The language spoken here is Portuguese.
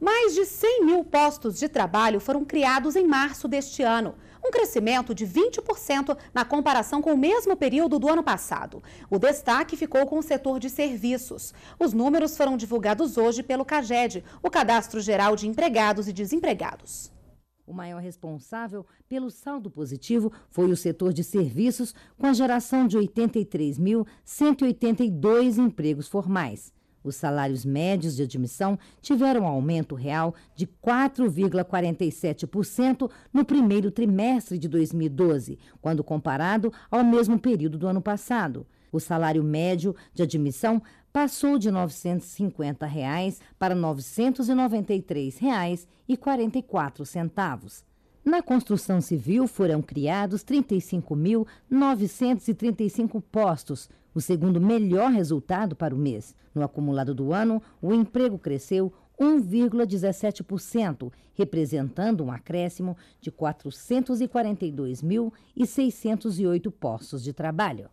Mais de 100 mil postos de trabalho foram criados em março deste ano, um crescimento de 20% na comparação com o mesmo período do ano passado. O destaque ficou com o setor de serviços. Os números foram divulgados hoje pelo CAGED, o Cadastro Geral de Empregados e Desempregados. O maior responsável pelo saldo positivo foi o setor de serviços, com a geração de 83.182 empregos formais. Os salários médios de admissão tiveram um aumento real de 4,47% no primeiro trimestre de 2012, quando comparado ao mesmo período do ano passado. O salário médio de admissão passou de R$ 950 para R$ 993,44. Na construção civil foram criados 35.935 postos, o segundo melhor resultado para o mês. No acumulado do ano, o emprego cresceu 1,17%, representando um acréscimo de 442.608 postos de trabalho.